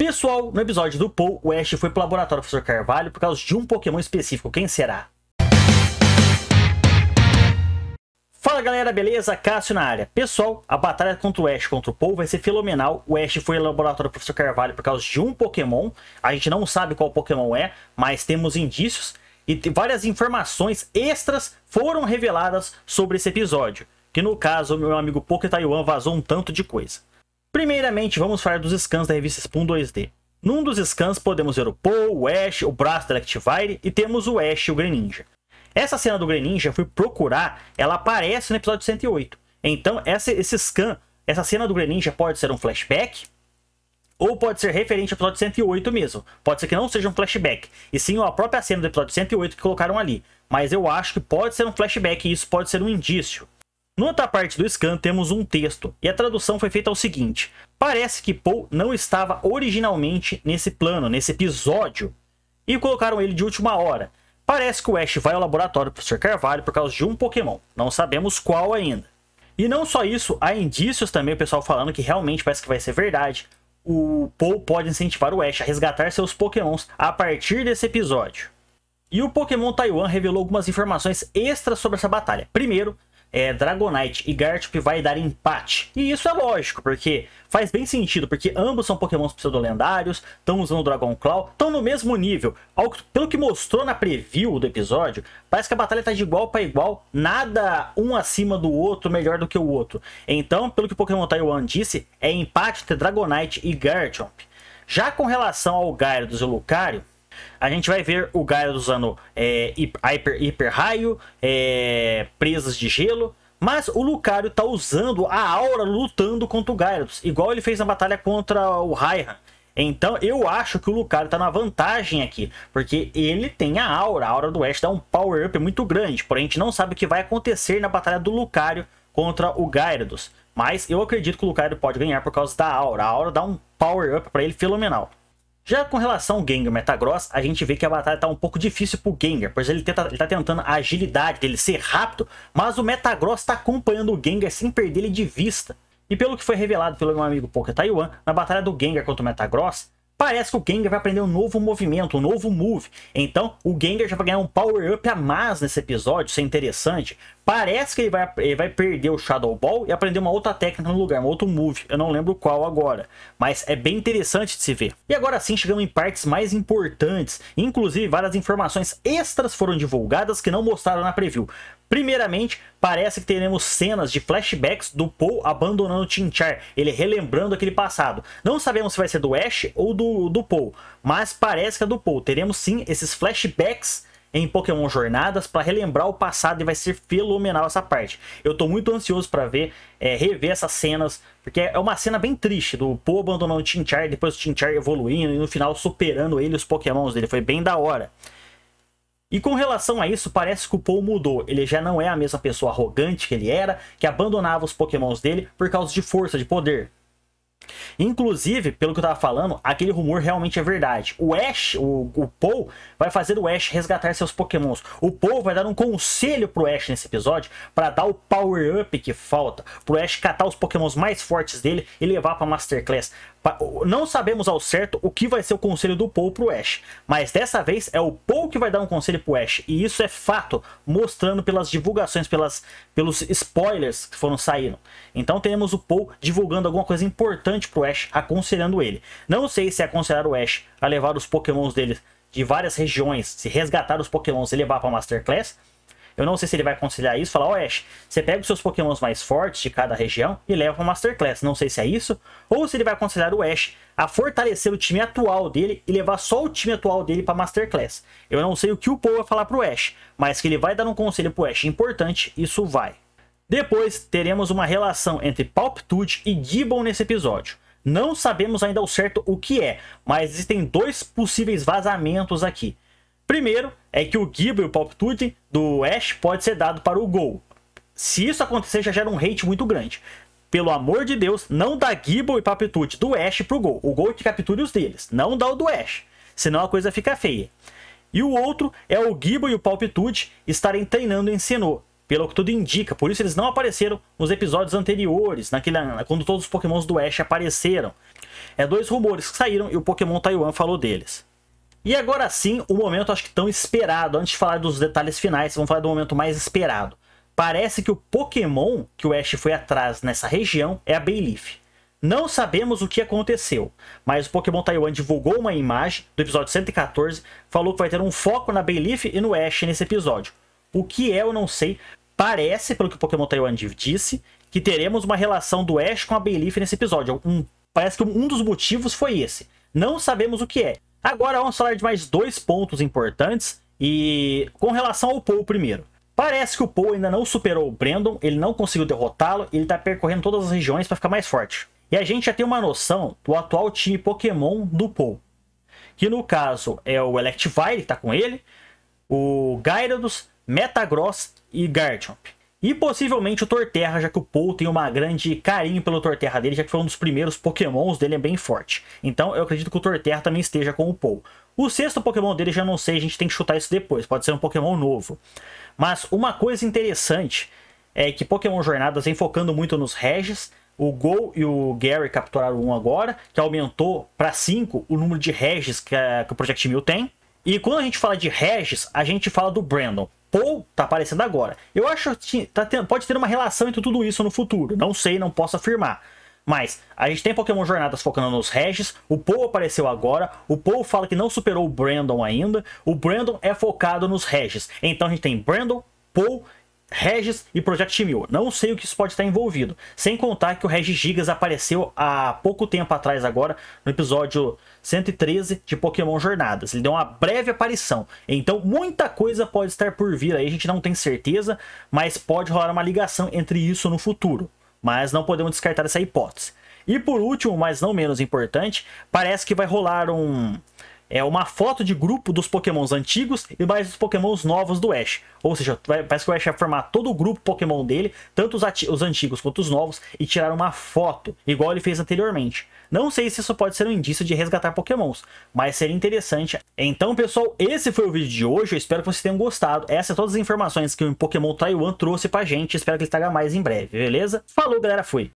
Pessoal, no episódio do Paul, o Ash foi pro laboratório do Professor Carvalho por causa de um Pokémon específico. Quem será? Fala galera, beleza? Cássio na área. Pessoal, a batalha contra o Ash contra o Paul vai ser fenomenal. O Ash foi ao laboratório do Professor Carvalho por causa de um Pokémon. A gente não sabe qual Pokémon é, mas temos indícios. E várias informações extras foram reveladas sobre esse episódio. Que no caso, meu amigo Poké Taiwan vazou um tanto de coisa. Primeiramente, vamos falar dos scans da revista Spoon 2D. Num dos scans podemos ver o Paul, o Ash, o braço da Electivire e temos o Ash e o Greninja. Essa cena do Greninja, fui procurar, ela aparece no episódio 108. Então, essa, esse scan, essa cena do Greninja pode ser um flashback, ou pode ser referente ao episódio 108 mesmo. Pode ser que não seja um flashback, e sim a própria cena do episódio 108 que colocaram ali. Mas eu acho que pode ser um flashback e isso pode ser um indício. Na outra parte do scan temos um texto, e a tradução foi feita ao seguinte. Parece que Paul não estava originalmente nesse plano, nesse episódio, e colocaram ele de última hora. Parece que o Ash vai ao laboratório do Sr. Carvalho por causa de um Pokémon, não sabemos qual ainda. E não só isso, há indícios também, o pessoal falando que realmente parece que vai ser verdade. O Paul pode incentivar o Ash a resgatar seus Pokémons a partir desse episódio. E o Pokémon Taiwan revelou algumas informações extras sobre essa batalha. Primeiro, é, Dragonite e Garchomp vai dar empate. E isso é lógico, porque faz bem sentido, porque ambos são pokémons pseudo-lendários, estão usando o Dragon Claw, estão no mesmo nível. Pelo que mostrou na preview do episódio, parece que a batalha está de igual para igual, nada um acima do outro, melhor do que o outro. Então, pelo que o Pokémon Taiwan disse, é empate entre Dragonite e Garchomp. Já com relação ao Gyarados e Lucario, a gente vai ver o Gyarados usando é, hiper, hiper raio, é, presas de gelo. Mas o Lucario tá usando a aura lutando contra o Gyarados, igual ele fez na batalha contra o Raihan. Então eu acho que o Lucario tá na vantagem aqui, porque ele tem a aura. A aura do Ash dá um power up muito grande, porém a gente não sabe o que vai acontecer na batalha do Lucario contra o Gyarados. Mas eu acredito que o Lucario pode ganhar por causa da aura. A aura dá um power up para ele fenomenal. Já com relação ao Gengar Metagross, a gente vê que a batalha está um pouco difícil pro Gengar, pois ele, tenta, ele tá tentando a agilidade dele ser rápido, mas o Metagross está acompanhando o Gengar sem perder ele de vista. E pelo que foi revelado pelo meu amigo Poké Taiwan, na batalha do Gengar contra o Metagross, parece que o Gengar vai aprender um novo movimento, um novo move. Então, o Gengar já vai ganhar um power-up a mais nesse episódio, isso é interessante. Parece que ele vai, ele vai perder o Shadow Ball e aprender uma outra técnica no lugar, um outro move. Eu não lembro qual agora, mas é bem interessante de se ver. E agora sim, chegamos em partes mais importantes. Inclusive, várias informações extras foram divulgadas que não mostraram na preview. Primeiramente, parece que teremos cenas de flashbacks do Paul abandonando Tinchar, ele relembrando aquele passado. Não sabemos se vai ser do Ash ou do, do Paul, mas parece que é do Paul. Teremos sim esses flashbacks em Pokémon Jornadas para relembrar o passado e vai ser fenomenal essa parte. Eu estou muito ansioso para ver, é, rever essas cenas, porque é uma cena bem triste do Paul abandonando o Tinchar, depois o Tinchar evoluindo e no final superando ele e os Pokémons dele. Foi bem da hora. E com relação a isso, parece que o Paul mudou. Ele já não é a mesma pessoa arrogante que ele era, que abandonava os pokémons dele por causa de força, de poder. Inclusive, pelo que eu tava falando, aquele rumor realmente é verdade. O Ash, o, o Paul, vai fazer o Ash resgatar seus pokémons. O Paul vai dar um conselho pro Ash nesse episódio para dar o power-up que falta. Pro Ash catar os pokémons mais fortes dele e levar pra Masterclass. Não sabemos ao certo o que vai ser o conselho do Paul pro Ash. Mas dessa vez é o Paul que vai dar um conselho pro Ash. E isso é fato, mostrando pelas divulgações, pelas, pelos spoilers que foram saindo. Então temos o Paul divulgando alguma coisa importante importante pro Ash aconselhando ele. Não sei se é aconselhar o Ash a levar os pokémons dele de várias regiões, se resgatar os pokémons e levar pra Masterclass. Eu não sei se ele vai aconselhar isso, falar, ó oh, Ash, você pega os seus pokémons mais fortes de cada região e leva pra Masterclass. Não sei se é isso. Ou se ele vai aconselhar o Ash a fortalecer o time atual dele e levar só o time atual dele pra Masterclass. Eu não sei o que o Paul vai falar pro Ash, mas que ele vai dar um conselho pro Ash importante, isso vai. Depois, teremos uma relação entre Palpitude e Gibbon nesse episódio. Não sabemos ainda ao certo o que é, mas existem dois possíveis vazamentos aqui. Primeiro é que o Gibbon e o Palpitude do Ash pode ser dado para o Gol. Se isso acontecer, já gera um hate muito grande. Pelo amor de Deus, não dá Gibbon e Palpitude do Ash o Gol. O Gol é que capture os deles, não dá o do Ash, senão a coisa fica feia. E o outro é o Gibbon e o Palpitude estarem treinando em Sinnoh, pelo que tudo indica. Por isso eles não apareceram nos episódios anteriores, naquele, quando todos os pokémons do Ash apareceram. É dois rumores que saíram e o Pokémon Taiwan falou deles. E agora sim, o momento acho que tão esperado. Antes de falar dos detalhes finais, vamos falar do momento mais esperado. Parece que o Pokémon que o Ash foi atrás nessa região é a Bayleaf. Não sabemos o que aconteceu, mas o Pokémon Taiwan divulgou uma imagem do episódio 114, falou que vai ter um foco na Bayleaf e no Ash nesse episódio. O que é, eu não sei, Parece, pelo que o Pokémon Taiwan disse, que teremos uma relação do Ash com a Bayleaf nesse episódio. Um, parece que um dos motivos foi esse. Não sabemos o que é. Agora vamos falar de mais dois pontos importantes e com relação ao Paul primeiro. Parece que o Paul ainda não superou o Brandon, ele não conseguiu derrotá-lo, ele está percorrendo todas as regiões para ficar mais forte. E a gente já tem uma noção do atual time Pokémon do Paul. Que no caso é o Electivire que está com ele, o Gyarados, Metagross e Garchomp. E possivelmente o Torterra, já que o Paul tem uma grande carinho pelo Torterra dele, já que foi um dos primeiros pokémons dele, é bem forte. Então eu acredito que o Torterra também esteja com o Paul. O sexto pokémon dele já não sei, a gente tem que chutar isso depois, pode ser um pokémon novo. Mas uma coisa interessante é que Pokémon Jornadas vem focando muito nos Regis, o Gol e o Gary capturaram um agora, que aumentou para 5 o número de Regis que, a, que o Project Mil tem. E quando a gente fala de Regis, a gente fala do Brandon. Paul tá aparecendo agora. Eu acho que tá, pode ter uma relação entre tudo isso no futuro. Não sei, não posso afirmar. Mas a gente tem Pokémon Jornadas focando nos Regis, o Paul apareceu agora, o Paul fala que não superou o Brandon ainda, o Brandon é focado nos Regis. Então a gente tem Brandon, Paul Regis e Project Mil. Não sei o que isso pode estar envolvido. Sem contar que o Regis Gigas apareceu há pouco tempo atrás agora, no episódio 113 de Pokémon Jornadas. Ele deu uma breve aparição. Então, muita coisa pode estar por vir aí, a gente não tem certeza, mas pode rolar uma ligação entre isso no futuro. Mas não podemos descartar essa hipótese. E por último, mas não menos importante, parece que vai rolar um é uma foto de grupo dos pokémons antigos e mais os pokémons novos do Ash. Ou seja, parece que o Ash vai formar todo o grupo pokémon dele, tanto os, os, antigos quanto os novos, e tirar uma foto, igual ele fez anteriormente. Não sei se isso pode ser um indício de resgatar pokémons, mas seria interessante. Então, pessoal, esse foi o vídeo de hoje. Eu espero que vocês tenham gostado. Essas são todas as informações que o Pokémon Taiwan trouxe pra gente. Espero que ele traga mais em breve, beleza? Falou, galera, fui!